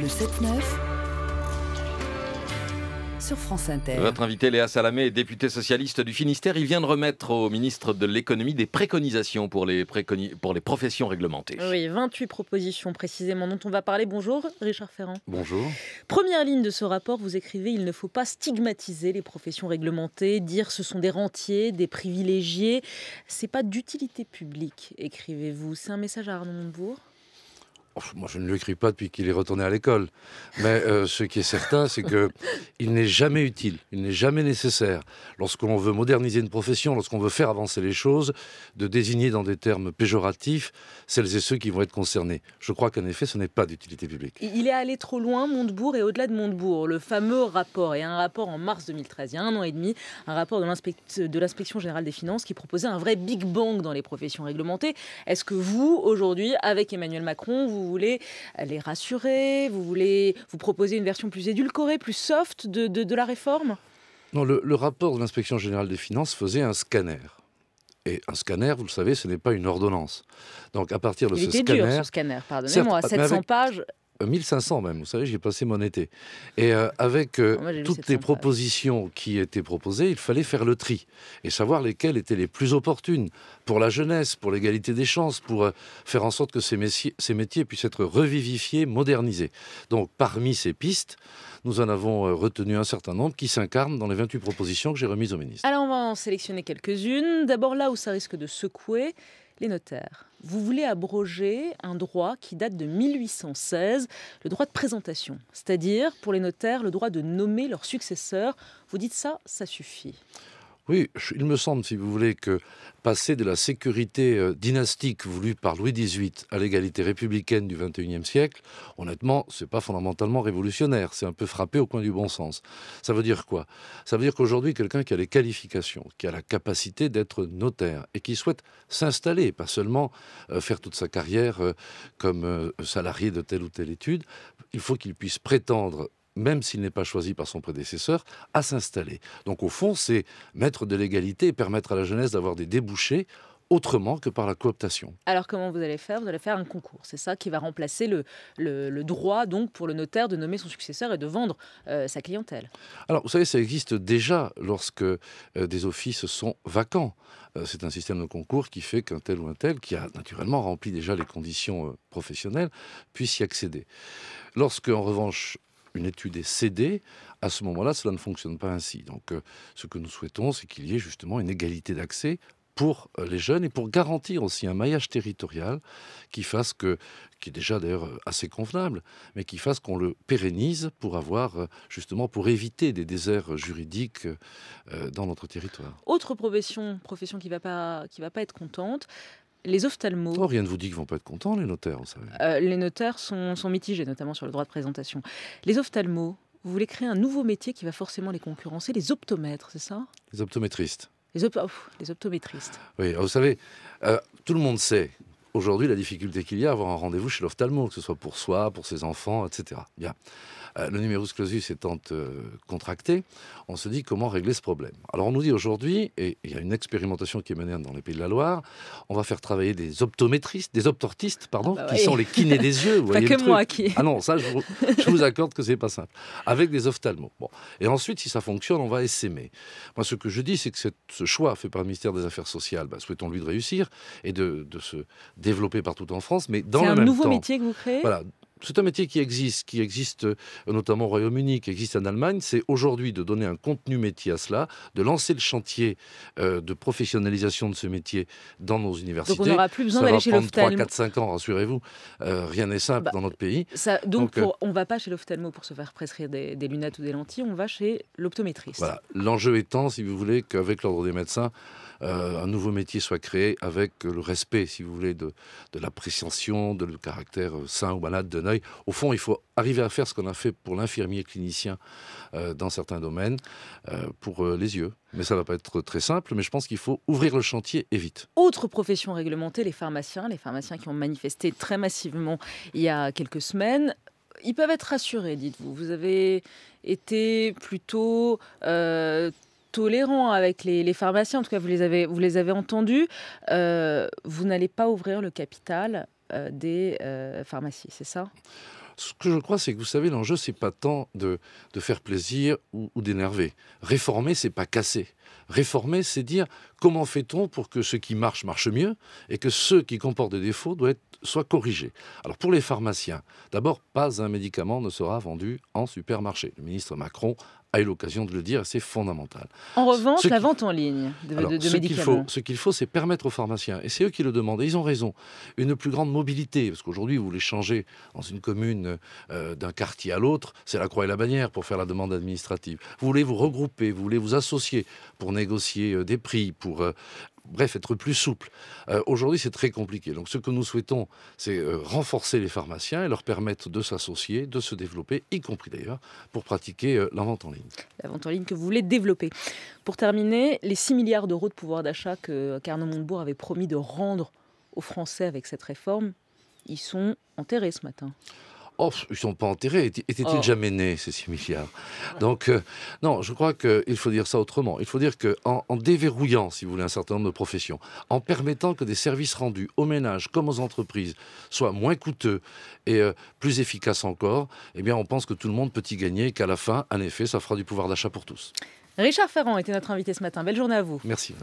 Le 7-9 sur France Inter. Votre invité Léa Salamé est député socialiste du Finistère. Il vient de remettre au ministre de l'économie des préconisations pour les, pour les professions réglementées. Oui, 28 propositions précisément dont on va parler. Bonjour Richard Ferrand. Bonjour. Première ligne de ce rapport, vous écrivez il ne faut pas stigmatiser les professions réglementées, dire ce sont des rentiers, des privilégiés. C'est pas d'utilité publique, écrivez-vous. C'est un message à Arnaud Montebourg Oh, moi je ne l'écris pas depuis qu'il est retourné à l'école, mais euh, ce qui est certain, c'est que il n'est jamais utile, il n'est jamais nécessaire, lorsqu'on veut moderniser une profession, lorsqu'on veut faire avancer les choses, de désigner dans des termes péjoratifs celles et ceux qui vont être concernés. Je crois qu'en effet, ce n'est pas d'utilité publique. Il est allé trop loin, Montebourg, et au-delà de Montebourg, le fameux rapport, et un rapport en mars 2013, il y a un an et demi, un rapport de l'inspection générale des finances qui proposait un vrai Big Bang dans les professions réglementées. Est-ce que vous, aujourd'hui, avec Emmanuel Macron, vous voulez les rassurer, vous voulez vous proposer une version plus édulcorée, plus soft de, de, la réforme Non, le, rapport de l'inspection générale des finances faisait un scanner. Et un scanner, vous le savez, ce n'est pas une ordonnance. Donc à partir de ce, était scanner, dur, ce scanner. pardonnez-moi, 700 pages 1500 euh, même, vous savez, j'ai passé mon été. Et euh, avec euh, toutes les propositions qui étaient proposées, il fallait faire le tri et savoir lesquelles étaient les plus opportunes pour la jeunesse, pour l'égalité des chances, pour faire en sorte que ces, ces métiers puissent être revivifiés, modernisés. Donc parmi ces pistes, nous en avons retenu un certain nombre qui s'incarnent dans les 28 propositions que j'ai remises au ministre. Alors on va en sélectionner quelques-unes. D'abord là où ça risque de secouer, les notaires. Vous voulez abroger un droit qui date de 1816, le droit de présentation, c'est-à-dire pour les notaires le droit de nommer leur successeur. Vous dites ça, ça suffit. Oui, il me semble, si vous voulez, que passer de la sécurité euh, dynastique voulue par Louis XVIII à l'égalité républicaine du XXIe siècle, honnêtement, ce n'est pas fondamentalement révolutionnaire. C'est un peu frappé au coin du bon sens. Ça veut dire quoi Ça veut dire qu'aujourd'hui, quelqu'un qui a les qualifications, qui a la capacité d'être notaire et qui souhaite s'installer, pas seulement euh, faire toute sa carrière euh, comme salarié de telle ou telle étude, il faut qu'il puisse prétendre même s'il n'est pas choisi par son prédécesseur, à s'installer. Donc au fond, c'est mettre de l'égalité et permettre à la jeunesse d'avoir des débouchés autrement que par la cooptation. Alors comment vous allez faire Vous allez faire un concours. C'est ça qui va remplacer le, le, droit donc pour le notaire de nommer son successeur et de vendre euh, sa clientèle. Alors vous savez, ça existe déjà lorsque euh, des offices sont vacants. Euh, c'est un système de concours qui fait qu'un tel ou un tel, qui a naturellement rempli déjà les conditions professionnelles, puisse y accéder. Lorsque, en revanche, une étude est cédée, à ce moment-là, cela ne fonctionne pas ainsi. Donc, euh, ce que nous souhaitons, c'est qu'il y ait justement une égalité d'accès pour euh, les jeunes et pour garantir aussi un maillage territorial qui fasse que, qui est déjà d'ailleurs euh, assez convenable, mais qui fasse qu'on le pérennise pour avoir justement pour éviter des déserts juridiques dans notre territoire. Autre profession, profession qui va qui va pas être contente, les ophtalmos. Oh, rien ne vous dit qu'ils vont pas être contents, les notaires. Euh, les notaires sont, mitigés, notamment sur le droit de présentation. Les ophtalmos, vous voulez créer un nouveau métier qui va forcément les concurrencer, les optomètres, c'est ça Les optométristes. Les, les, optométristes. Oui, vous savez, euh, tout le monde sait aujourd'hui la difficulté qu'il y a à avoir un rendez-vous chez l'ophtalmo, que ce soit pour soi, pour ses enfants, etc. Bien. Euh, le numerus clausus étant euh, contracté, on se dit comment régler ce problème. Alors on nous dit aujourd'hui, et il y a une expérimentation qui est menée dans les Pays de la Loire, on va faire travailler des optométristes, des optortistes, pardon, ah bah qui sont les kinés des yeux. Vous pas que moi qui. Ah non, ça, je vous, accorde que c'est pas simple. Avec des ophtalmos. Bon. Et ensuite, si ça fonctionne, on va essaimer. Moi, ce que je dis, c'est que ce choix fait par le ministère des Affaires sociales, bah, souhaitons-lui de réussir et de, se développer partout en France. Mais dans le un nouveau métier que vous créez voilà, c'est un métier qui existe, qui existe euh, notamment au Royaume-Uni, qui existe en Allemagne. C'est aujourd'hui de donner un contenu métier à cela, de lancer le chantier euh, de professionnalisation de ce métier dans nos universités. Donc on n'aura plus besoin d'aller chez prendre 3, 4, 5 ans, rassurez-vous. Euh, rien n'est simple bah, dans notre pays. donc, on ne va pas chez l'ophtalmo pour se faire prescrire des, lunettes ou des lentilles, on va chez l'optométriste. L'enjeu étant, si vous voulez, qu'avec l'ordre des médecins, euh, un nouveau métier soit créé avec euh, le respect, si vous voulez, de, l'appréciation, de le caractère euh, sain ou malade d'un œil. Au fond, il faut arriver à faire ce qu'on a fait pour l'infirmier clinicien dans certains domaines, pour les yeux. Mais ça ne va pas être très simple, mais je pense qu'il faut ouvrir le chantier et vite. Autre profession réglementée, les pharmaciens, les pharmaciens qui ont manifesté très massivement il y a quelques semaines ils peuvent être rassurés, dites-vous. Vous avez été plutôt tolérant avec les, pharmaciens, en tout cas vous les avez, vous les avez entendus, euh, vous n'allez pas ouvrir le capital euh, des euh, pharmacies, c'est ça ce que je crois, c'est que vous savez, l'enjeu, c'est pas tant de, de faire plaisir ou, d'énerver. Réformer, c'est pas casser. Réformer, c'est dire comment fait-on pour que ce qui marche marche mieux et que ce qui comporte des défauts soit être, soit corrigé Alors pour les pharmaciens, d'abord, pas un médicament ne sera vendu en supermarché. Le ministre Macron a eu l'occasion de le dire, c'est fondamental. En revanche, la vente en ligne de, médicaments. faut, ce qu'il faut, c'est permettre aux pharmaciens, et c'est eux qui le demandent, et ils ont raison, une plus grande mobilité, parce qu'aujourd'hui, vous voulez changer dans une commune euh, d'un quartier à l'autre, c'est la croix et la bannière pour faire la demande administrative. Vous voulez vous regrouper, vous voulez vous associer pour négocier euh, des prix, pour euh, bref, être plus souple. Euh, aujourd'hui, c'est très compliqué. Donc, ce que nous souhaitons, c'est euh, renforcer les pharmaciens et leur permettre de s'associer, de se développer, y compris d'ailleurs, pour pratiquer euh, la vente en ligne. La vente en ligne que vous voulez développer. Pour terminer, les 6 milliards d'euros de pouvoir d'achat que Carnot Montebourg avait promis de rendre aux Français avec cette réforme, ils sont enterrés ce matin. Oh, ils sont pas enterrés. Étaient-ils oh. jamais nés, ces 6 milliards Donc, euh, non, je crois qu'il faut dire ça autrement. Il faut dire qu'en en, déverrouillant, si vous voulez, un certain nombre de professions, en permettant que des services rendus aux ménages comme aux entreprises soient moins coûteux et euh, plus efficaces encore, eh bien, on pense que tout le monde peut y gagner et qu'à la fin, en effet, ça fera du pouvoir d'achat pour tous. Richard Ferrand était notre invité ce matin. Belle journée à vous. Merci.